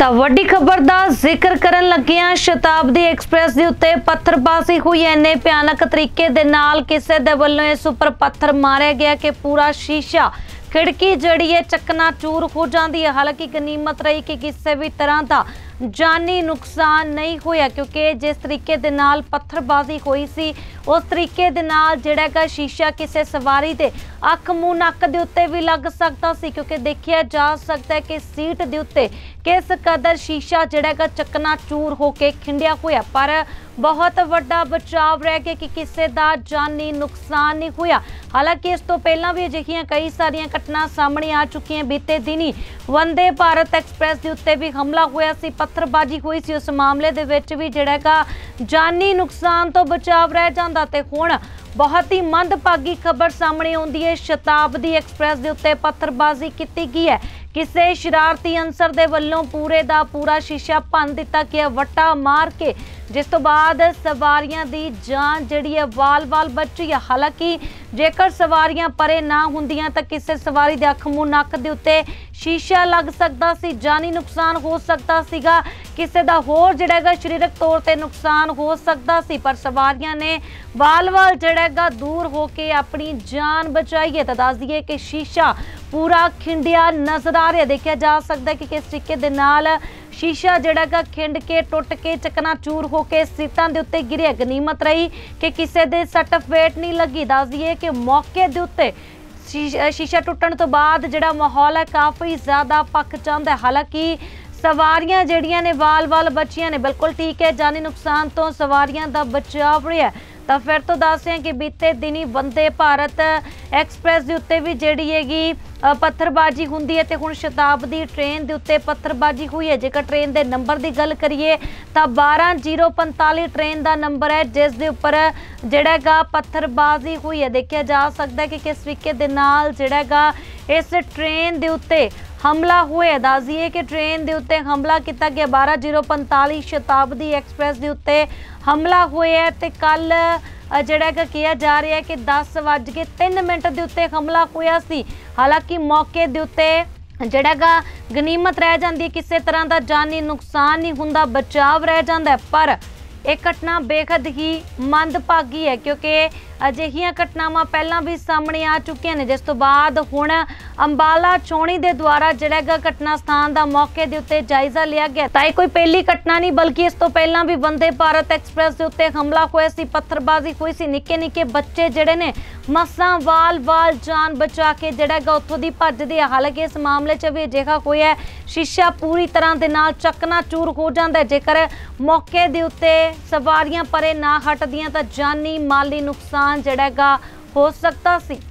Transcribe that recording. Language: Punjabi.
ਤਾਂ ਵੱਡੀ ਖਬਰ ਦਾ ਜ਼ਿਕਰ ਕਰਨ ਲੱਗਿਆਂ ਸ਼ਤਾਬਦੀ ਐਕਸਪ੍ਰੈਸ ਦੇ ਉੱਤੇ ਪੱਥਰਬਾਜ਼ੀ ਹੋਈ ਐਨੇ ਭਿਆਨਕ ਤਰੀਕੇ ਦੇ ਨਾਲ ਕਿਸੇ ਦੇ ਵੱਲੋਂ ਇਸ ਉੱਪਰ ਪੱਥਰ ਮਾਰਿਆ ਗਿਆ ਕਿ ਪੂਰਾ ਸ਼ੀਸ਼ਾ ਖਿੜਕੀ ਜੜੀਏ ਚੱਕਨਾ ਚੂਰ ਹੋ ਜਾਂਦੀ ਹੈ ਹਾਲਾਂਕਿ ਗਨੀਮਤ ਰਹੀ ਕਿ ਕਿਸੇ ਵੀ ਤਰ੍ਹਾਂ ਦਾ ਜਾਨੀ ਨੁਕਸਾਨ ਨਹੀਂ ਹੋਇਆ ਕਿਉਂਕਿ ਜਿਸ ਤਰੀਕੇ ਦੇ ਨਾਲ ਪੱਥਰਬਾਜ਼ੀ ਹੋਈ ਸੀ ਉਸ ਤਰੀਕੇ ਦੇ ਨਾਲ ਜਿਹੜਾਗਾ ਸ਼ੀਸ਼ਾ ਕਿਸੇ ਸਵਾਰੀ ਦੇ ਅੱਖ ਮੂੰਹ ਨੱਕ ਦੇ ਉੱਤੇ ਵੀ ਲੱਗ ਸਕਦਾ ਸੀ ਕਿਉਂਕਿ ਦੇਖਿਆ ਜਾ ਸਕਦਾ ਹੈ ਕਿ ਸੀਟ ਦੇ ਉੱਤੇ ਕਿਸ ਕਦਰ ਸ਼ੀਸ਼ਾ ਜਿਹੜਾਗਾ ਚੱਕਨਾ ਚੂਰ ਹੋ ਕੇ ਖਿੰਡਿਆ ਹੋਇਆ ਪਰ ਬਹੁਤ ਵੱਡਾ ਬਚਾਵ ਰਹਿ ਗਿਆ ਕਿ ਕਿਸੇ ਦਾ ਜਾਨੀ ਨੁਕਸਾਨ ਨਹੀਂ ਹੋਇਆ ਹਾਲਾਂਕਿ ਇਸ ਤੋਂ ਪਹਿਲਾਂ ਵੀ ਅਜਿਹੀਆਂ ਕਈ ਸਾਰੀਆਂ ਘਟਨਾ ਸਾਹਮਣੇ ਆ ਚੁੱਕੀਆਂ ਬੀਤੇ ਦਿਨੀ ਵੰਦੇ ਭਾਰਤ ਐਕਸਪ੍ਰੈਸ ਦੇ ਉੱਤੇ ਵੀ ਹਮਲਾ ਹੋਇਆ ਸੀ ਪੱਥਰਬਾਜ਼ੀ ਹੋਈ ਸੀ ਉਸ ਮਾਮਲੇ ਦੇ ਵਿੱਚ ਵੀ ਜਿਹੜਾ ਹੈਗਾ ਜਾਨੀ ਨੁਕਸਾਨ ਤੋਂ ਬਚਾਵ ਰਹਿ ਜਾਂਦਾ ਤੇ ਹੁਣ ਬਹੁਤ ਹੀ ਮੰਦਭਾਗੀ ਖਬਰ ਸਾਹਮਣੇ ਆਉਂਦੀ ਹੈ ਸ਼ਤਾਬਦੀ ਐਕਸਪ੍ਰੈਸ ਦੇ ਉੱਤੇ ਪੱਥਰਬਾਜ਼ੀ ਕੀਤੀ ਗਈ ਹੈ ਕਿਸੇ ਸ਼ਰਾਰਤੀ ਅੰਸਰ ਦੇ ਵੱਲੋਂ ਪੂਰੇ ਦਾ ਪੂਰਾ ਸ਼ੀਸ਼ਾ ਭੰਨ ਦਿੱਤਾ ਗਿਆ ਵੱਟਾ ਮਾਰ ਕੇ ਜਿਸ ਤੋਂ ਬਾਅਦ ਸਵਾਰੀਆਂ ਦੀ ਜਾਨ ਜਿਹੜੀ ਹੈ ਵਾਲ-ਵਾਲ ਬਚੀ ਹੈ ਹਾਲਾਂਕਿ ਜੇਕਰ ਸਵਾਰੀਆਂ ਪਰੇ ਨਾ ਹੁੰਦੀਆਂ ਤਾਂ ਕਿਸੇ ਸਵਾਰੀ ਦੇ ਅੱਖ ਮੂੰਹ ਨੱਕ ਦੇ ਉੱਤੇ ਸ਼ੀਸ਼ਾ ਲੱਗ ਸਕਦਾ ਸੀ ਜਾਨੀ ਨੁਕਸਾਨ ਹੋ ਸਕਦਾ ਸੀਗਾ ਕਿਸੇ ਦਾ ਹੋਰ ਜਿਹੜਾਗਾ ਸਰੀਰਕ ਤੌਰ ਤੇ ਨੁਕਸਾਨ ਹੋ ਸਕਦਾ ਸੀ ਪਰ ਸਵਾਰੀਆਂ ਨੇ ਵਾਲ-ਵਾਲ ਜਿਹੜਾਗਾ ਦੂਰ ਹੋ ਕੇ ਆਪਣੀ ਜਾਨ ਬਚਾਈ ਹੈ ਤਾਂ ਦੱਸ ਦਈਏ ਕਿ ਸ਼ੀਸ਼ਾ ਪੂਰਾ ਖਿੰਡਿਆ ਨਜ਼ਰ ਆ ਰਿਹਾ ਦੇਖਿਆ ਜਾ ਸਕਦਾ ਕਿ ਕਿਸ ਤਰੀਕੇ ਦੇ ਨਾਲ ਸ਼ੀਸ਼ਾ ਜਿਹੜਾ ਕਾ ਖਿੰਡ ਕੇ ਟੁੱਟ ਕੇ ਚਕਨਾ ਚੂਰ ਹੋ ਕੇ ਸੀਟਾਂ ਦੇ ਉੱਤੇ ਗਿਰਿਆ ਗਨੀਮਤ ਰਹੀ ਕਿ ਕਿਸੇ ਦੇ ਸੱਟ ਫੇਟ ਨਹੀਂ ਲੱਗੀ ਦੱਸ ਦਈਏ ਕਿ ਮੌਕੇ ਦੇ ਉੱਤੇ ਸ਼ੀਸ਼ਾ ਟੁੱਟਣ ਤੋਂ ਬਾਅਦ ਜਿਹੜਾ ਮਾਹੌਲ ਹੈ ਕਾਫੀ ਜ਼ਿਆਦਾ ਪੱਕ ਚੰਦਾ ਹੈ ਹਾਲਾਂਕਿ ਸਵਾਰੀਆਂ ਜਿਹੜੀਆਂ ਨੇ ਵਾਲ-ਵਾਲ ਬੱਚੀਆਂ ਨੇ ਬਿਲਕੁਲ ਠੀਕ ਹੈ ਜਾਨੀ ਨੁਕਸਾਨ ਤੋਂ ਸਵਾਰੀਆਂ ਦਾ ਬਚਾਅ ਰਿਹਾ ਤਾਂ ਫਿਰ ਤੋਂ ਦੱਸਦੇ ਹਾਂ ਕਿ ਬੀਤੇ ਦਿਨੀ ਵੰਦੇ ਭਾਰਤ ਐਕਸਪ੍ਰੈਸ ਦੇ ਉੱਤੇ ਵੀ ਜਿਹੜੀ ਹੈਗੀ ਪੱਥਰਬਾਜ਼ੀ ਹੁੰਦੀ ਹੈ ਤੇ ਹੁਣ ਸ਼ਤਾਬਦੀ ਟ੍ਰੇਨ ਦੇ ਉੱਤੇ ਪੱਥਰਬਾਜ਼ੀ ਹੋਈ ਹੈ ਜੇਕਰ ਟ੍ਰੇਨ ਦੇ ਨੰਬਰ ਦੀ ਗੱਲ ਕਰੀਏ ਤਾਂ 12045 ਟ੍ਰੇਨ ਦਾ ਨੰਬਰ ਹੈ ਜਿਸ ਦੇ ਉੱਪਰ ਜਿਹੜਾਗਾ ਪੱਥਰਬਾਜ਼ੀ ਹੋਈ ਹੈ ਦੇਖਿਆ ਜਾ ਸਕਦਾ ਕਿ ਕਿਸ ਤਰੀਕੇ ਦੇ ਨਾਲ ਜਿਹੜਾਗਾ ਇਸ ਟ੍ਰੇਨ ਦੇ ਉੱਤੇ ਹਮਲਾ ਹੋਇਆ ਦਾਜ਼ੀਏ ਕਿ ਟ੍ਰੇਨ ਦੇ ਉੱਤੇ ਹਮਲਾ ਕੀਤਾ ਗਿਆ 12045 ਸ਼ਤਾਬਦੀ ਐਕਸਪ੍ਰੈਸ ਦੇ ਉੱਤੇ ਹਮਲਾ ਹੋਇਆ ਤੇ ਕੱਲ ਜਿਹੜਾ ਕਿ ਕਿਹਾ ਜਾ ਰਿਹਾ ਹੈ ਕਿ 10:03 ਮਿੰਟ ਦੇ ਉੱਤੇ ਹਮਲਾ ਹੋਇਆ ਸੀ ਹਾਲਾਂਕਿ ਮੌਕੇ ਦੇ ਉੱਤੇ ਜਿਹੜਾਗਾ ਗਨੀਮਤ ਰਹਿ ਜਾਂਦੀ ਹੈ ਕਿਸੇ ਤਰ੍ਹਾਂ ਦਾ ਜਾਨੀ ਨੁਕਸਾਨ ਨਹੀਂ ਹੁੰਦਾ ਬਚਾਵ ਰਹਿ ਜਾਂਦਾ ਪਰ ਇਹ ਘਟਨਾ ਬੇਖਦ ਹੀ ਮੰਦਭਾਗੀ ਹੈ ਕਿਉਂਕਿ ਅਜਿਹੀਆਂ ਘਟਨਾਵਾਂ ਪਹਿਲਾਂ ਵੀ ਸਾਹਮਣੇ ਆ ਚੁੱਕੀਆਂ ਨੇ ਜਿਸ ਤੋਂ ਬਾਅਦ ਹੁਣ ਅੰਬਾਲਾ ਚੌਣੀ ਦੇ ਦੁਆਰਾ ਜਿਹੜਾ ਘਟਨਾ ਸਥਾਨ ਦਾ ਮੌਕੇ ਦੇ ਉੱਤੇ ਜਾਇਜ਼ਾ ਲਿਆ ਗਿਆ ਤਾਂ ਇਹ ਕੋਈ ਪਹਿਲੀ ਘਟਨਾ ਨਹੀਂ ਬਲਕਿ ਇਸ ਤੋਂ ਪਹਿਲਾਂ ਵੀ ਬੰਦੇ ਭਾਰਤ ਐਕਸਪ੍ਰੈਸ ਦੇ ਉੱਤੇ ਹਮਲਾ ਹੋਇਆ ਸੀ ਪੱਥਰਬਾਜ਼ੀ ਹੋਈ ਸੀ ਨਿੱਕੇ ਨਿੱਕੇ ਬੱਚੇ ਜਿਹੜੇ ਨੇ ਮਸਾਂ ਵਾਲ-ਵਾਲ ਜਾਨ ਬਚਾ ਕੇ ਜਿਹੜਾਗਾ ਉੱਥੋਂ ਦੀ ਭੱਜਦੇ ਆ ਹਾਲਾਂਕਿ ਇਸ ਮਾਮਲੇ 'ਚ ਵੀ ਅਜਿਹਾ ਹੈ ਸ਼ੀਸ਼ਾ ਪੂਰੀ ਤਰ੍ਹਾਂ ਦੇ ਨਾਲ ਚੱਕਣਾ ਚੂਰ ਹੋ ਜਾਂਦਾ ਜੇਕਰ ਮੌਕੇ ਦੇ ਉੱਤੇ ਸਵਾਰੀਆਂ ਪਰੇ ਨਾ ਹਟਦੀਆਂ ਤਾਂ ਜਾਨੀ ਮਾਲੀ ਨੁਕਸਾਨ ਜਿਹੜਾਗਾ ਹੋ ਸਕਦਾ ਸੀ